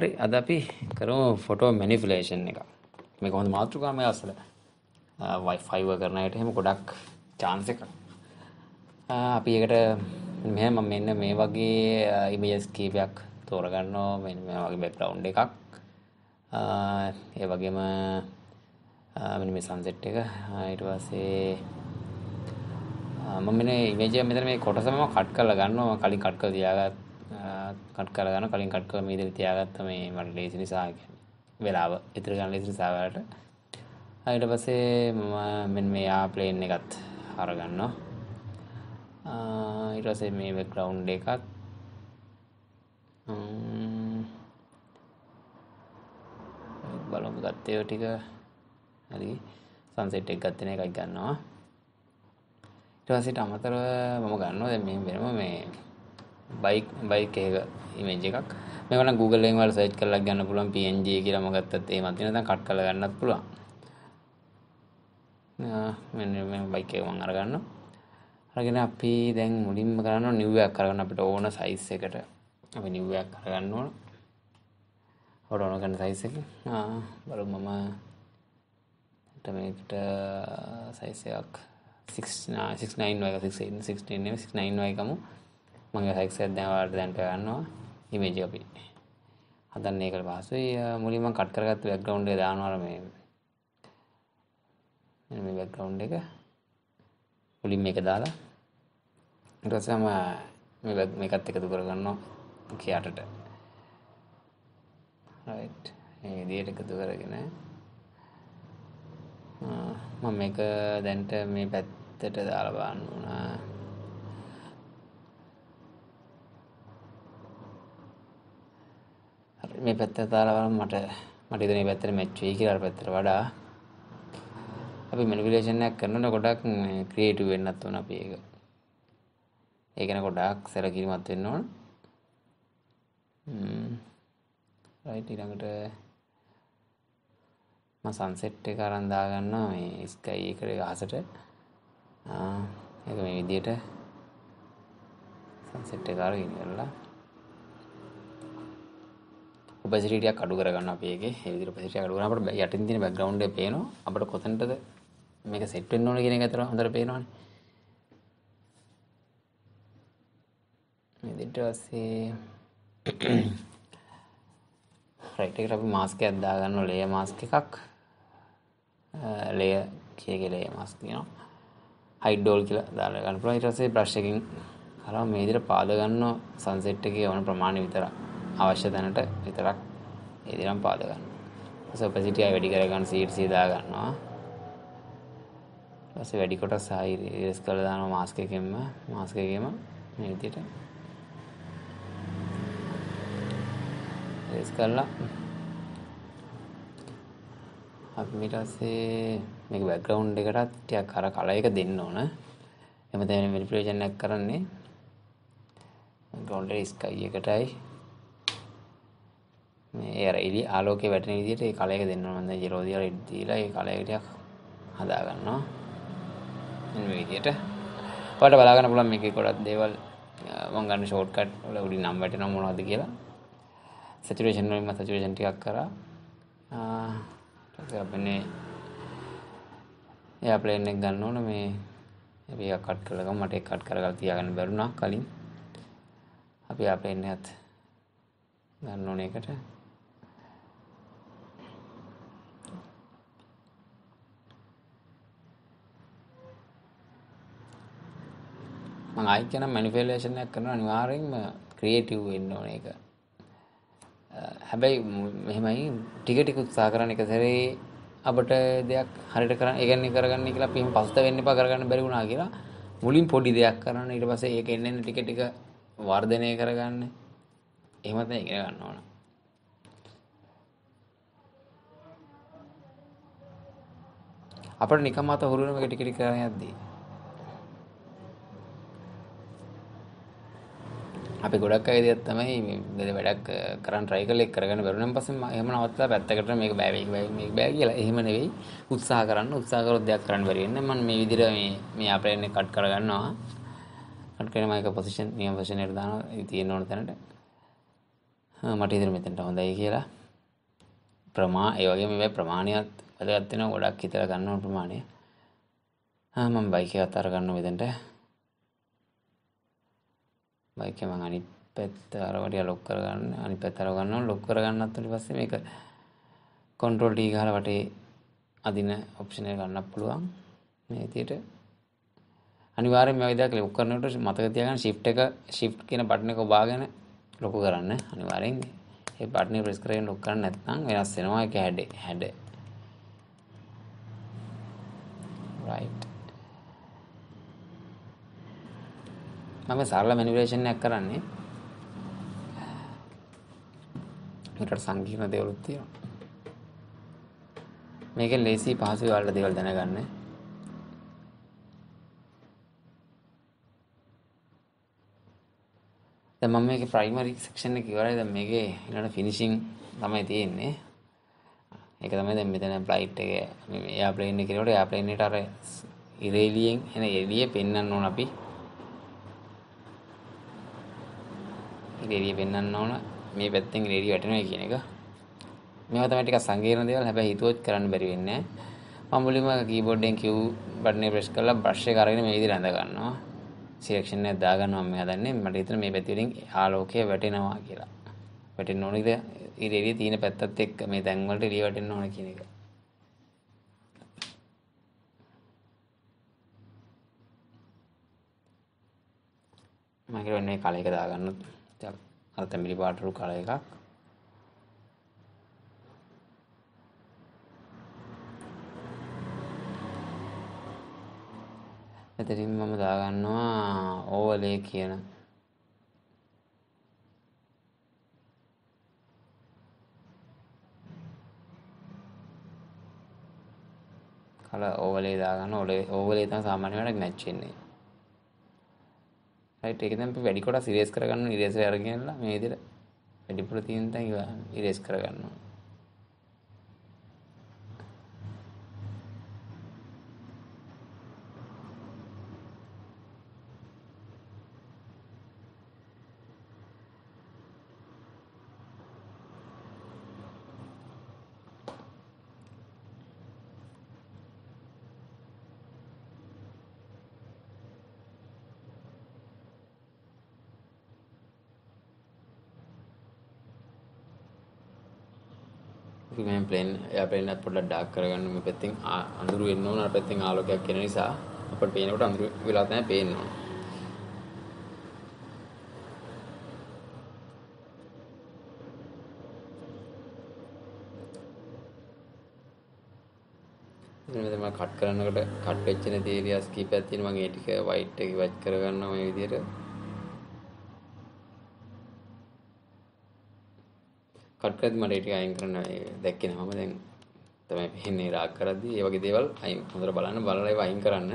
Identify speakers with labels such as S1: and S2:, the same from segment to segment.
S1: හරි අද අපි කරමු ෆොටෝ මැනිපිලේෂන් එක මේක හොඳ මාතෘකාවක් මේ අසල වයිෆයිව කරන අයට එහෙම ගොඩක් chance එකක් අපි ඒකට මෙහෙම මෙන්න මේ වගේ ඉමේජස් කීපයක් තෝරගන්නවා මෙන්න මේ වගේ බෑග්ග්‍රවුන්ඩ් එකක් ඒ වගේම මෙන්න මේ සන්සෙට් එක ඊට පස්සේ මම මෙන්න ඉමේජ් එක මෙතන මේ කොටසම කට් කරලා ගන්නවා කලින් කට් කරලා තියාගත්ත කට් කරගන්න කලින් කට්කව මීදර තියාගත්ත මේ මට ලේසි නිසා වෙලාව ඉතිර ගන්න ලේසි නිසාවට අයිට පස්සේ මම මෙන් මේ ආ ප්ලේන් එකත් හරගන්නවා ඉටසේ මේ වෙක්රවුන්් එකත් බලමු ගත්තයෝ ටික හරි සංසෙට් එක් ගත්තන එකක් ගන්නවා ඉටවසිට අමතර මම ගන්නවා දැ මේ වෙනම මේ බයික් බයික ඉමේජ් එකක් මෙවන Googleෙන් වල සර්ච් කරලා ගන්න පුළුවන් PNG කියලා මොකක්දත් ඒ මතින දැන් කට් කරලා ගන්නත් පුළුවන් මෙන්න මේ බයික් එක මම අරගන්න අරගෙන අපි දැන් මුලින්ම කරන්න නිව් එකක් අරගන්න අපිට ඕන සයිස් එකට අපි නිව් එකක් අරගන්න ඕන අපට ඕන කරන සයිස් එක බලමු මම මේකට සයිස් එකක් 69 69 වගේ 16 69 69 වගේ කමු මගේ සයික්සත් දැන් ඔයාලට දැන්ට ගන්නවා ඉමේජ් අපි හදන්න ඒකට පහසුයි මුලින්ම කට් කරගත්තු බෑග්ග්‍රවුන්ඩ් එක දානවා මේ මෙන්න මේ බෑග්ග්‍රවුන්ඩ් එක මුලින් මේක දාලා ඊට පස්සේ මම මේකත් එකතු කරගන්නවා කියටට රයිට් මේ විදියට එකතු කරගෙන මම මේක දැන්ට මේ පැත්තට දාලා බලන්න ඕනා මේ පැත්තට දාලා බලමු මට මට ඉතින් මේ පැත්තට මැච් වෙයි කියලා අර පැත්තට වඩා අපි මැනිපියුලේෂන් එකක් කරනකොට ගොඩක් ක්‍රියේටිව් වෙන්නත් ඕන අපි ඒක. ඒ ගැන ගොඩාක් සැලකිලිමත් වෙන්න ඕන. ම්ම් රයිට් ඊළඟට මම සන්සෙට් එක අරන් දා ගන්නවා මේ ස්කයි එකට අහසට. ආ ඒක මේ විදියට සන්සෙට් එක අරගෙන ඉවරලා උපසිරටියක් අඩු කරගන්න අපේගේ හෙදිර පසිට අඩුවනට යටින් තින බැග්‍රවන්්ඩ පේනවා අපට කොතන්ටද මේක සෙට්ෙන් ඕන ගෙන ඇතර හොඳර පේනවාන මෙදිට වස්සේ රයිටක අපි මාස්ක ඇද්දාගන්න ලේ මාස්ක එකක් ලය කියගලේ මස්තිනවා හයිඩෝල් කියලා දාලගන්න පුළ ඉටසේ ප්‍රශ්කින් කරා මේදිර පාදගන්න සංසෙට්ටගේ ඕන ප්‍රමාණය විතරක් අවශ්‍ය තැනට විතරක් ඉදිරිම් පාද ගන්නවා සොපසිටි අය වැඩි කරගන්න සීට් සීදා ගන්නවා පස්සේ වැඩි කොටස් සහ ඉරස් කරලා දානවා මාස්ක් එකෙන්ම මාස්ක් එකේම මේ විදියට ඉරස් කරලා අපි ඊට පස්සේ මේක බෑග්ග්‍රවුන්ඩ් එකටත් ටිකක් අර කලර් එක දෙන්න ඕන. එමෙතන මෙනිපියුලේෂන් එකක් කරන්නේ ග්‍රවුන්ඩ් එක ස්කයි එකටයි මේ අර එළි ආලෝකය වැටෙන විදිහට ඒ කලයක දෙන්නවා මම දැන් yellow දාලා red දීලා ඒ කලයක ටිකක් හදා ගන්නවා මෙන්න මේ විදිහට ඔයාලට බලා ගන්න පුළුවන් මේකේ ගොඩක් දේවල් මම ගන්න shortcut වල උඩින් නම් වැටෙනවා මොනවද කියලා saturation වලින් මම saturation ටිකක් කරා ඊට අපිනේ එයා plane එක ගන්න ඕන මේ අපි එකක් කට් කරලා මට එකක් කට් කරලා තියාගන්න බැරුණා කලින් අපි ආ ප්ලේන් එකත් ගන්න ඕන එකට මම ආයෙත් කියන මැනිෆෙලේෂන් එකක් කරනවා අනිවාර්යෙන්ම ක්‍රියේටිව් වෙන්න ඕන ඒක. හැබැයි මෙහෙමයි ටික ටික උත්සාහ කරන එක සැරේ අපිට දෙයක් හරියට කරන් ඒ කියන්නේ කරගන්න කියලා අපි එහෙම පස්ත වෙන්න එපා කරගන්න බැරි වුණා කියලා මුලින් පොඩි දෙයක් කරන්න ඊට පස්සේ ඒක එන්න එන්න ටික ටික වර්ධනය කරගන්න. එහෙම තමයි ඉගෙන ගන්න ඕන. අපිට නිකම් අත හුරුනම ටික ටික කරගෙන යද්දී අපි ගොඩක් අය දෙයක් තමයි මේ වැඩක් කරන්න try කළේ කරගෙන බැරුණෙන් පස්සේ එහෙම නවත්තලා පැත්තකට මේක බෑ මේක බෑ මේක බෑ කියලා එහෙම නෙවෙයි උත්සාහ කරන්න උත්සාහ කරොත් දෙයක් කරන්න බැරි වෙන්නේ මම මේ විදිහට මේ මේ අපරේන් එක කට් කරගන්නවා කට් කරගෙන මම එක පොසිෂන් නියම පොසිෂන් එකට දානවා තියෙන ඕන තැනට මට ඉදිරිය මෙතනට හොඳයි කියලා ප්‍රමා ඒ වගේ මේ ප්‍රමාණයක් වැදගත් වෙනවා ගොඩක් හිතලා ගන්න ඕන ප්‍රමාණය මම බයික් එක අතර ගන්න මෙතෙන්ට බයික මං අනිත් පැත්ත අරවටිය ලොක් කරගන්න අනි පැත්තර ගන්න ලොක් කරගන්නත්තුලි පස්සේ මේක කොන්ට්‍රෝල් ටී ගහලා වටේ අදින ඔප්ෂණය ගන්න පුළුවන් මේ විදියට අනිවාර්යෙන් මේ විදිහට ක්ලික් කරනකොට මතක තියාගන්න shift එක shift කියන බටන් එක ඔබාගෙන ලොකු කරන්න අනිවාර්යෙන් ඒ බටන ප්‍රෙස් කරෙන් ලොක් කරන්න නැත්නම් වෙනස් වෙනවා එක හැඩ හැඩ right මම සරල මැනිපියුලේෂන් එකක් කරන්නේ. මේකට සංකීර්ණ දේවලුත් තියෙනවා. මේකෙන් ලේසි පහසුයි ඔයාලට දේවල් දැනගන්න. දැන් මම මේකේ ප්‍රයිමරි සෙක්ෂන් එක ඉවරයි. දැන් මේකේ ඊළඟ ෆිනිෂින් තමයි තියෙන්නේ. ඒක තමයි දැන් මෙතන ෆ්ලයිට් එක මේ එයාප්ලේන් එකේ කරනකොට එයාප්ලේන් එකට අර ඉරේලියෙන් එන එළිය පෙන්වන්න ඕන අපි. ඉරේරිය පෙන්න්න ඕන මේ පැත්තෙන් රේඩිය වැටනවා කියන එක මේවා තමයි ටිකක් සංකීර්ණ දේවල් හැබැයි හිතුවොත් කරන්න බැරි වෙන්නේ මම මුලින්ම කීබෝඩ්ෙන් කිව් බටනේ ප්‍රෙස් කරලා බ්‍රෂ් එක අරගෙන මේ විදිහට ඇඳ ගන්නවා සිලෙක්ෂන් එකක් දා ගන්නවා මම හදන්නේ මට හිතෙන මේ පැති වලින් ආලෝකය වැටෙනවා කියලා වැටෙන්න ඕන ඉතින් ඉරේරිය තියෙන පැත්තත් එක්ක මේ දැන් වලට එළිය වැටෙන්න ඕන කියන එක මම කියන්නේ කලයක දාගන්නත් අර තැමිලි පාටලු කල එකක් එතරින් මම දාගන්නවා ඕවලේ කියන කල ඕවලේ දාගන්න ඕලේ ඕවලේ තම සාමාන්‍ය වැඩක් මැච්චෙන්නේ හට එක වැඩිකොට සිරේස් කරගන්න නිරේස අරගල්ලා මේදර වැඩිපුර තියන්ත ඉවා ඉරේස් කරගන්නවා මේ ප්ලේන් එයා ප්ලේන් එකත් පොඩ්ඩක් ඩාර්ක් කරගන්න මේ පැත්තෙන් අඳුරු වෙන්න ඕන අර පැත්තෙන් ආලෝකයක් එන නිසා අපිට පේනකොට අඳුරු වෙලා තමයි පේන්නේ. මෙතන මම කට් කරනකොට කට් වෙච්ච නැති ඒරියාස් කීපයක් තියෙනවා මම ඒ ටික white එක ඉවත් කරගන්නවා මේ විදිහට කට්කත් මට ටික අයින් කරන දැක්කෙන හම දැන් තමයි පෙන්නේ රාක් කරද්දී ඒ වගේ දේවල් අයින් හොඳට බලන්න බලලා ඒවා අයින් කරන්න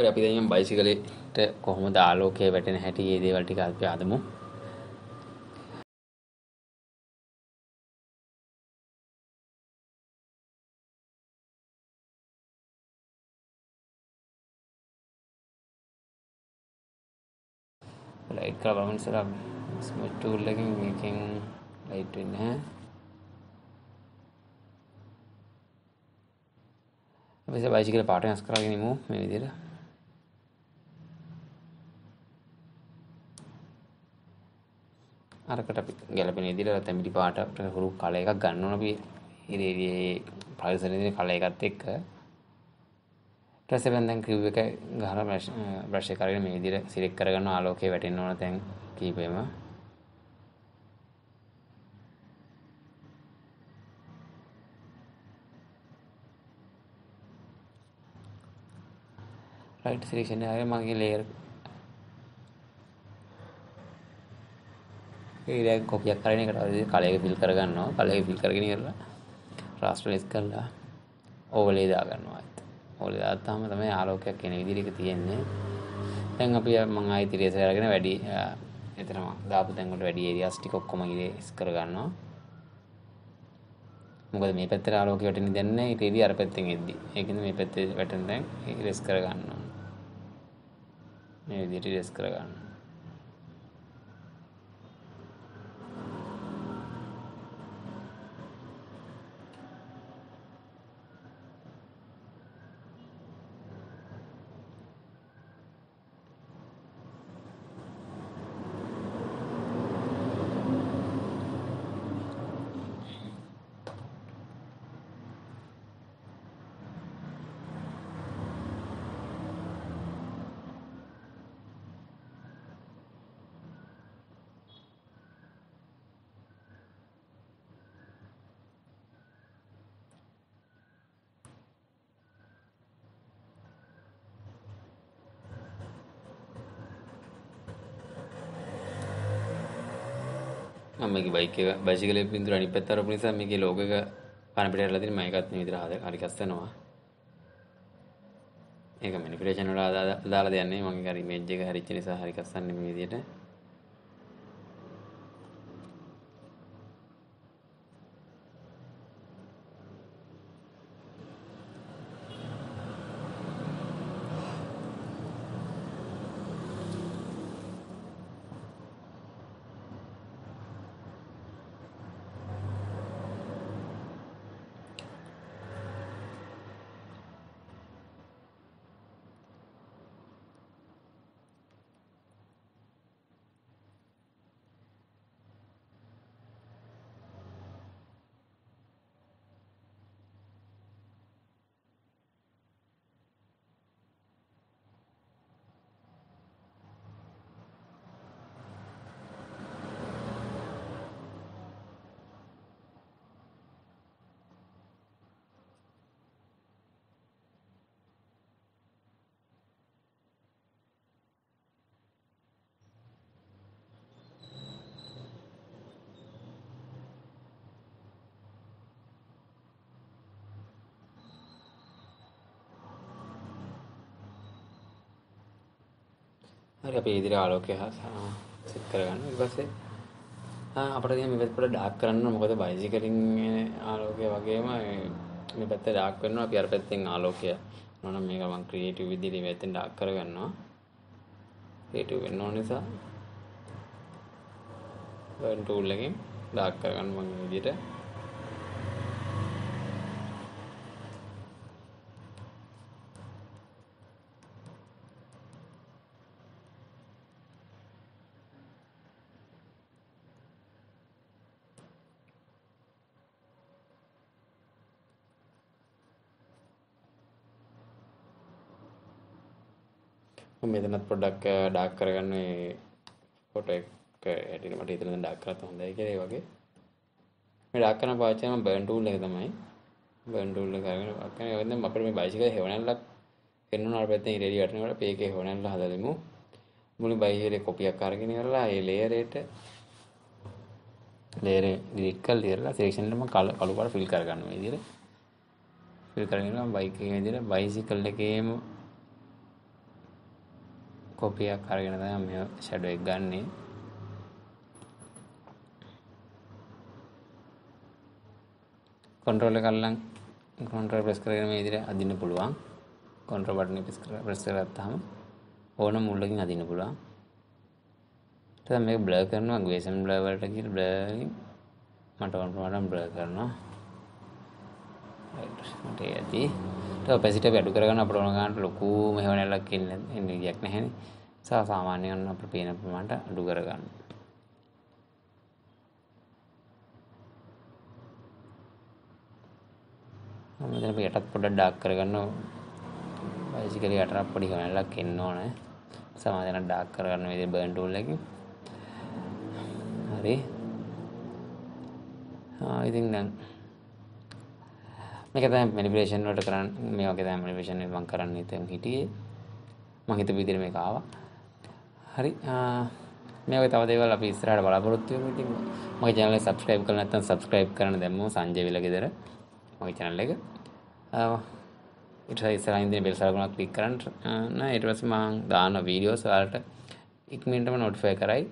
S1: හරි අපි දැන් බයිසිකලෙට කොහොමද ආලෝකය වැටෙන හැටි මේ දේවල් ටික අපි ආදමු. ලයිට් කරලා බලමු ඉස්සරහ ස්මර්ට් ටූල් එකකින් මේකෙන් ලයිට් වෙන්නේ නැහැ. අපි සබයිසිකල පාට වෙනස් කරගෙන ඉමු මේ විදිහට. අරකට අපි ගැලපෙන ඉදිරියට තැමිටි පාට අපිට හුරු කල එකක් ගන්න ඕන අපි ඉරේ පරිසරයේ කල එකත් එක්ක ඊට දැන් කිව් එක ගහලා බ්‍රෂ් එක අරගෙන මේ විදිහට සිලෙක්ට් කරගන්න ආලෝකය වැටෙන්න ඕන තැන් කීපෙම රයිට් සිලෙක්ෂන් එකේ මගේ ලේයර් ඒරැ කොපියක් කරන එකට කලයක ෆිල් කරගන්නවා කලය ෆිල් කරගෙන කරලා රාස්ටලෙස් කරලා ඕවලේදා ගන්නවා ඇත ඕලදාත්තාම තමයි ආලෝකයක් කෙන විදිරික තියෙන්නේ තැන් අපි මං අයිතිරේ සරගෙන වැඩි එතරම දාපු තැන්ගොට වැඩි ඒරියස් ටික ඔක්කොම ඉස් කරගන්නවා මොකද මේ පැත්තට ආලෝකය වැටෙන දැන්න ඊට එදී අර පැත්තෙන් එද්දි ඒකින්ද මේ පැත්තේ වැටෙන දැන් රෙස් කරගන්නවා මේ විදිහට රෙස් කරගන්නවා මගේ බයික බයිසිකල පින්දුර අනි පැත්තර නිසා මේක ලෝකක පණපිට ලතින මයකත්න විදිරහද අරිකස්සනවා ඒක මනිිපිරේෂන ලා දාලා දෙන්නේ මගේ රි මේජ්ජක හරිච්ච නිසා හරිකස්සන්න විදියට හරි අපි ඉදිරි ආලෝකය සෙට් කරගන්න ඊට පස්සේ අපිට තියෙන මේ පැත්තට ඩාක් කරන්න මොකද බයිසිකලින් ආලෝකය වගේම මේ පැත්ත ඩාක් කරනවා අපි අර පැත්තෙන් ආලෝකය නෝන මේක මම ක්‍රියේටිව් විදිහට මේ පැත්තෙන් ඩාක් කරගන්නවා ක්‍රියේටිව් වෙන්න ඕන නිසා ගන් ටූල් එකෙන් ඩාක් කරගන්න මම විදිහට මෙතනත් පොඩ්ඩක් ඩාක් කරගන්න කොට ඇටන මට ඉතන ඩක්කරත් හොඳයි කරේ වගේ මේ ඩක්කන පාචම බන්ටූල් එක තමයි බන්ඩුල්ල කරගෙන ක්න අපට මේ බයිසික හෙවනල්ලක් එන්නුනා පැත්තේ ඉරඩිටනට පේක හොනල්ල හදලමු මුළු බයිහිරේ කොපියක් කරගෙන කරලා ඒ ලේරේට ලේර දිික්කල් ලියරලා සේෂන්ටම කල කලුපට ෆිල් කරගන්න ඉදිර ෆිල් කරගෙන බයික ඉදිර බයිසිකල් එකේම කොපියක් අරගෙන තමයි මේ ෂැඩෝ එක ගන්නෙ. කන්ට්‍රෝල් එක අල්ලන් කන්ට්‍රෝල් ප්‍රෙස් කරගෙන මේ විදිහට අදින්න පුළුවන්. කන්ට්‍රෝල් බටන් එක ප්‍රෙස් කරලා ප්‍රෙස් කරාම ඕන මුල්ලකින් අදින්න පුළුවන්. දැන් මේක බ්ලර් කරනවා ග්‍රේසන් බ්ලර් වලට කියලා බ්ලරින් මට ඕන ප්‍රමාණයට බ්ලර් කරනවා. රයිට් මට ඇති පැසිට වැඩු කරගන්න අපට ඕනගන්නට ලොකු මෙහවනැල්ලක් ඉන්න එදයක් නැහැන සා සාමාන්‍යයන්න අප පේන ප්‍රමාණට අඩු කරගන්න. මෙතන යටත් පොඩ ඩාක් කරගන්න බයිසිකල යටට පොඩි හොනැල්ලක් එන්න ඕන සමාධන ඩාක් කරගන්න විදි බන්ටූල්ලකි හරි ඉතින් දැන් මේක තමයි මෙනිපිලේෂන් වලට කරන්න මේ වගේ තමයි මෙනිපිලේෂන් මම කරන්න හිතෙන් හිටියේ මම හිතපු විදිහට මේක ආවා හරි මේ වගේ තව දේවල් අපි ඉස්සරහට බලාපොරොත්තු වෙමු ඉතින් මගේ channel එක subscribe කරලා නැත්නම් subscribe කරන්න දැම්මම සංජය විල ගෙදර මගේ channel එක ඊට පස්සේ ඉස්සරහින් දෙන bell සලකුණක් click කරන්න ඊට පස්සේ මම දාන videos වලට ඉක්මනටම notify කරයි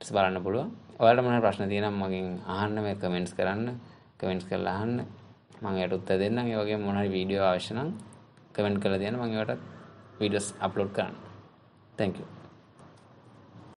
S1: ඊට බලන්න පුළුවන් ඔයාලට මොන ප්‍රශ්න තියෙනම් මගෙන් අහන්න මේ comments කරන්න comments කරලා අහන්න මං එයට උත්තර දෙන්නම් ඒ වගේම මොන හරි වීඩියෝ අවශ්‍ය නම් කමෙන්ට් කරලා දෙන්න මම ඒවට වීඩියෝස් අප්ලෝඩ් කරන්න thank you